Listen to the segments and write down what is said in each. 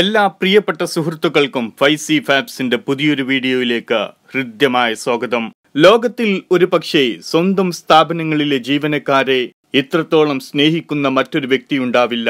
എല്ലാ പ്രിയപ്പെട്ട സുഹൃത്തുക്കൾക്കും ഫൈസി ഫാബ്സിന്റെ പുതിയൊരു വീഡിയോയിലേക്ക് ഹൃദ്യമായ സ്വാഗതം ലോകത്തിൽ ഒരു പക്ഷേ സ്വന്തം സ്ഥാപനങ്ങളിലെ ജീവനക്കാരെ ഇത്രത്തോളം സ്നേഹിക്കുന്ന മറ്റൊരു വ്യക്തി ഉണ്ടാവില്ല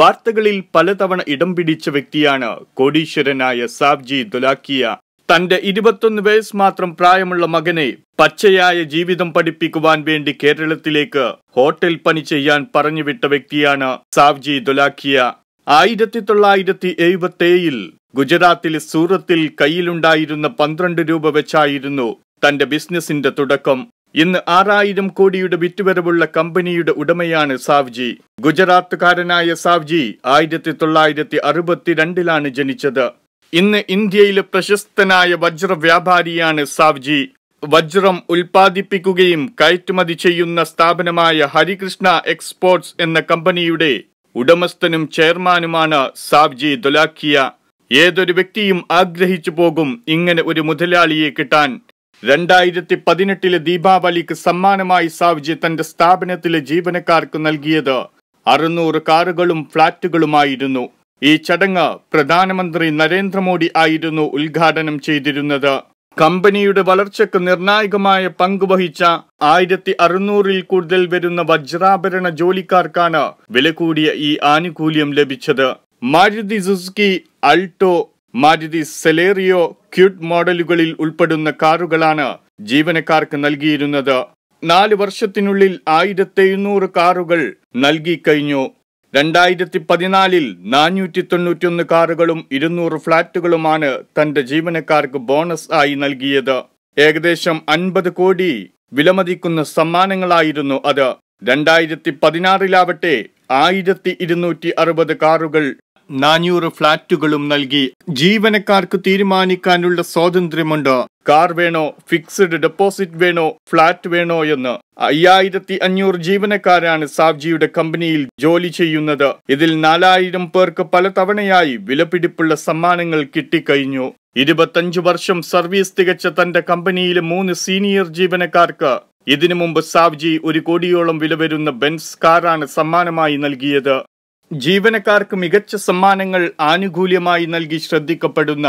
വാർത്തകളിൽ പലതവണ ഇടം പിടിച്ച വ്യക്തിയാണ് കോടീശ്വരനായ സാബ്ജി ദുലാക്കിയ തന്റെ ഇരുപത്തൊന്ന് വയസ്സ് മാത്രം പ്രായമുള്ള മകനെ പച്ചയായ ജീവിതം പഠിപ്പിക്കുവാൻ വേണ്ടി കേരളത്തിലേക്ക് ഹോട്ടൽ പണി ചെയ്യാൻ പറഞ്ഞുവിട്ട വ്യക്തിയാണ് സാവ്ജി ദുലാക്കിയ ആയിരത്തി തൊള്ളായിരത്തി എഴുപത്തേഴിൽ ഗുജറാത്തിൽ സൂറത്തിൽ കയ്യിലുണ്ടായിരുന്ന പന്ത്രണ്ട് രൂപ വെച്ചായിരുന്നു തന്റെ ബിസിനസിന്റെ തുടക്കം ഇന്ന് ആറായിരം കോടിയുടെ വിറ്റുവരവുള്ള കമ്പനിയുടെ ഉടമയാണ് സാവ്ജി ഗുജറാത്തുകാരനായ സാവ്ജി ആയിരത്തി തൊള്ളായിരത്തി അറുപത്തിരണ്ടിലാണ് ജനിച്ചത് ഇന്ന് ഇന്ത്യയിലെ പ്രശസ്തനായ വജ്ര വ്യാപാരിയാണ് സാവ്ജി വജ്രം ഉൽപ്പാദിപ്പിക്കുകയും കയറ്റുമതി ചെയ്യുന്ന സ്ഥാപനമായ ഹരികൃഷ്ണ എക്സ്പോർട്സ് എന്ന കമ്പനിയുടെ ഉടമസ്ഥനും ചെയർമാനുമാണ് സാബ്ജി ദുലാക്കിയ ഏതൊരു വ്യക്തിയും ആഗ്രഹിച്ചു പോകും ഇങ്ങനെ ഒരു മുതലാളിയെ കിട്ടാൻ രണ്ടായിരത്തി പതിനെട്ടിലെ ദീപാവലിക്ക് സമ്മാനമായി സാവ്ജി തന്റെ സ്ഥാപനത്തിലെ ജീവനക്കാർക്ക് നൽകിയത് അറുന്നൂറ് കാറുകളും ഫ്ളാറ്റുകളുമായിരുന്നു ഈ ചടങ്ങ് പ്രധാനമന്ത്രി നരേന്ദ്രമോദി ആയിരുന്നു ഉദ്ഘാടനം ചെയ്തിരുന്നത് കമ്പനിയുടെ വളർച്ചയ്ക്ക് നിർണായകമായ പങ്ക് വഹിച്ച ആയിരത്തി അറുന്നൂറിൽ കൂടുതൽ വരുന്ന വജ്രാഭരണ ജോലിക്കാർക്കാണ് വില കൂടിയ ഈ ആനുകൂല്യം ലഭിച്ചത് Maruti Suzuki Alto Maruti Celerio ക്യൂട്ട് മോഡലുകളിൽ ഉൾപ്പെടുന്ന കാറുകളാണ് ജീവനക്കാർക്ക് നൽകിയിരുന്നത് നാല് വർഷത്തിനുള്ളിൽ ആയിരത്തി എഴുന്നൂറ് കാറുകൾ നൽകി കഴിഞ്ഞു രണ്ടായിരത്തി പതിനാലിൽ നാനൂറ്റി തൊണ്ണൂറ്റിയൊന്ന് കാറുകളും ഇരുന്നൂറ് ഫ്ളാറ്റുകളുമാണ് തന്റെ ജീവനക്കാർക്ക് ബോണസ് ആയി നൽകിയത് ഏകദേശം അൻപത് കോടി വിലമതിക്കുന്ന സമ്മാനങ്ങളായിരുന്നു അത് രണ്ടായിരത്തി പതിനാറിലാവട്ടെ ആയിരത്തി ഇരുന്നൂറ്റി അറുപത് കാറുകൾ നാനൂറ് ഫ്ളാറ്റുകളും നൽകി ജീവനക്കാർക്ക് തീരുമാനിക്കാനുള്ള സ്വാതന്ത്ര്യമുണ്ട് കാർ വേണോ ഫിക്സഡ് ഡെപ്പോസിറ്റ് വേണോ ഫ്ളാറ്റ് വേണോ എന്ന് അയ്യായിരത്തി അഞ്ഞൂറ് ജീവനക്കാരാണ് സാബ്ജിയുടെ കമ്പനിയിൽ ജോലി ചെയ്യുന്നത് ഇതിൽ നാലായിരം പേർക്ക് പലതവണയായി വിലപിടിപ്പുള്ള സമ്മാനങ്ങൾ കിട്ടിക്കഴിഞ്ഞു ഇരുപത്തഞ്ചു വർഷം സർവീസ് തികച്ച തന്റെ കമ്പനിയിലെ മൂന്ന് സീനിയർ ജീവനക്കാർക്ക് ഇതിനു മുമ്പ് സാവ്ജി ഒരു കോടിയോളം വില വരുന്ന ബെൻസ് കാറാണ് സമ്മാനമായി നൽകിയത് ജീവനക്കാർക്ക് മികച്ച സമ്മാനങ്ങൾ ആനുകൂല്യമായി നൽകി ശ്രദ്ധിക്കപ്പെടുന്ന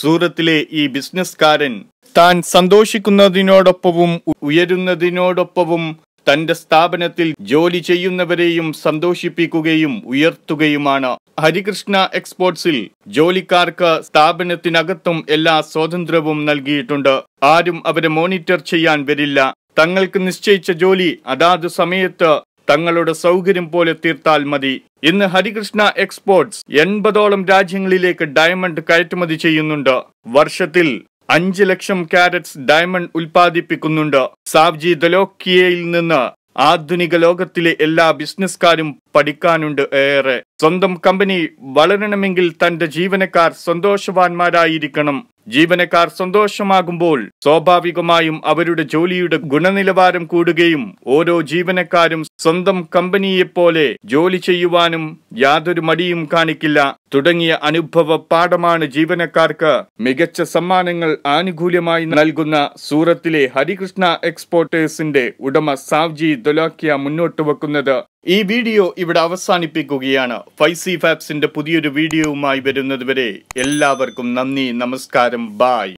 സൂറത്തിലെ ഈ ബിസിനസ്കാരൻ താൻ സന്തോഷിക്കുന്നതിനോടൊപ്പവും ഉയരുന്നതിനോടൊപ്പവും തന്റെ സ്ഥാപനത്തിൽ ജോലി ചെയ്യുന്നവരെയും സന്തോഷിപ്പിക്കുകയും ഉയർത്തുകയുമാണ് ഹരികൃഷ്ണ എക്സ്പോർട്സിൽ ജോലിക്കാർക്ക് സ്ഥാപനത്തിനകത്തും എല്ലാ സ്വാതന്ത്ര്യവും നൽകിയിട്ടുണ്ട് ആരും അവരെ മോണിറ്റർ ചെയ്യാൻ വരില്ല തങ്ങൾക്ക് നിശ്ചയിച്ച ജോലി അതാത് സമയത്ത് തങ്ങളുടെ സൗകര്യം പോലെ തീർത്താൽ മതി ഇന്ന് ഹരികൃഷ്ണ എക്സ്പോർട്സ് എൺപതോളം രാജ്യങ്ങളിലേക്ക് ഡയമണ്ട് കയറ്റുമതി ചെയ്യുന്നുണ്ട് വർഷത്തിൽ അഞ്ച് ലക്ഷം കാരറ്റ്സ് ഡയമണ്ട് ഉൽപ്പാദിപ്പിക്കുന്നുണ്ട് സാബ്ജി ദലോക്കിയയിൽ നിന്ന് ആധുനിക ലോകത്തിലെ എല്ലാ ബിസിനസ്സുകാരും പഠിക്കാനുണ്ട് ഏറെ സ്വന്തം കമ്പനി വളരണമെങ്കിൽ തന്റെ ജീവനക്കാർ സന്തോഷവാന്മാരായിരിക്കണം ജീവനക്കാർ സന്തോഷമാകുമ്പോൾ സ്വാഭാവികമായും അവരുടെ ജോലിയുടെ ഗുണനിലവാരം കൂടുകയും ഓരോ ജീവനക്കാരും സ്വന്തം കമ്പനിയെപ്പോലെ ജോലി ചെയ്യുവാനും യാതൊരു മടിയും കാണിക്കില്ല തുടങ്ങിയ അനുഭവ പാഠമാണ് ജീവനക്കാർക്ക് മികച്ച സമ്മാനങ്ങൾ ആനുകൂല്യമായി നൽകുന്ന സൂറത്തിലെ ഹരികൃഷ്ണ എക്സ്പോർട്ടേഴ്സിന്റെ ഉടമ സാവ്ജി ദൊലാക്കിയ മുന്നോട്ട് വെക്കുന്നത് ഈ വീഡിയോ ഇവിടെ അവസാനിപ്പിക്കുകയാണ് ഫൈസി ഫാപ്സിന്റെ പുതിയൊരു വീഡിയോവുമായി വരുന്നതുവരെ എല്ലാവർക്കും നന്ദി നമസ്കാരം ബായ്